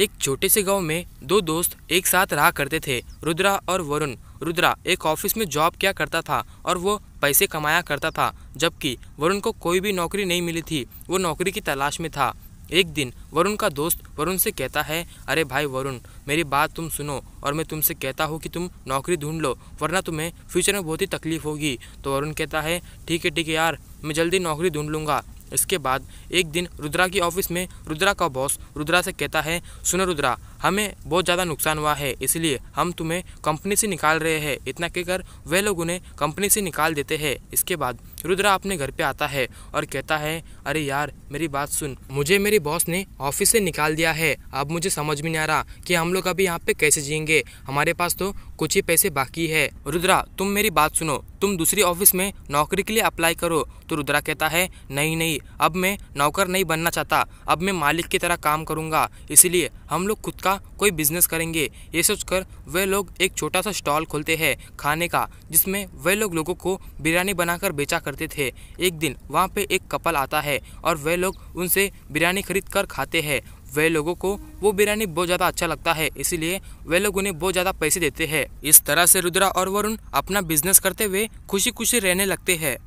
एक छोटे से गांव में दो दोस्त एक साथ रहा करते थे रुद्रा और वरुण रुद्रा एक ऑफिस में जॉब किया करता था और वो पैसे कमाया करता था जबकि वरुण को कोई भी नौकरी नहीं मिली थी वो नौकरी की तलाश में था एक दिन वरुण का दोस्त वरुण से कहता है अरे भाई वरुण मेरी बात तुम सुनो और मैं तुमसे कहता हूँ कि तुम नौकरी ढूंढ लो वरना तुम्हें फ्यूचर में बहुत ही तकलीफ होगी तो वरुण कहता है ठीक है ठीक है यार मैं जल्दी नौकरी ढूंढ लूँगा इसके बाद एक दिन रुद्रा की ऑफिस में रुद्रा का बॉस रुद्रा से कहता है सुनो रुद्रा हमें बहुत ज़्यादा नुकसान हुआ है इसलिए हम तुम्हें कंपनी से निकाल रहे हैं इतना कहकर वे लोग उन्हें कंपनी से निकाल देते हैं इसके बाद रुद्रा अपने घर पे आता है और कहता है अरे यार मेरी बात सुन मुझे मेरी बॉस ने ऑफिस से निकाल दिया है अब मुझे समझ में नहीं आ रहा कि हम लोग अभी यहाँ पे कैसे जियेंगे हमारे पास तो कुछ ही पैसे बाकी है रुद्रा तुम मेरी बात सुनो तुम दूसरी ऑफिस में नौकरी के लिए अप्लाई करो तो रुद्रा कहता है नहीं नहीं अब मैं नौकर नहीं बनना चाहता अब मैं मालिक की तरह काम करूँगा इसलिए हम लोग खुद का का कोई बिजनेस करेंगे ये सोचकर वे लोग एक छोटा सा स्टॉल खोलते हैं खाने का जिसमें वे लोग लोगों को बिरयानी बनाकर बेचा करते थे एक दिन वहाँ पे एक कपल आता है और वे लोग उनसे बिरयानी खरीद कर खाते हैं वे लोगों को वो बिरयानी बहुत ज़्यादा अच्छा लगता है इसीलिए वे लोग उन्हें बहुत ज़्यादा पैसे देते हैं इस तरह से रुद्रा और वरुण अपना बिजनेस करते हुए खुशी खुशी रहने लगते हैं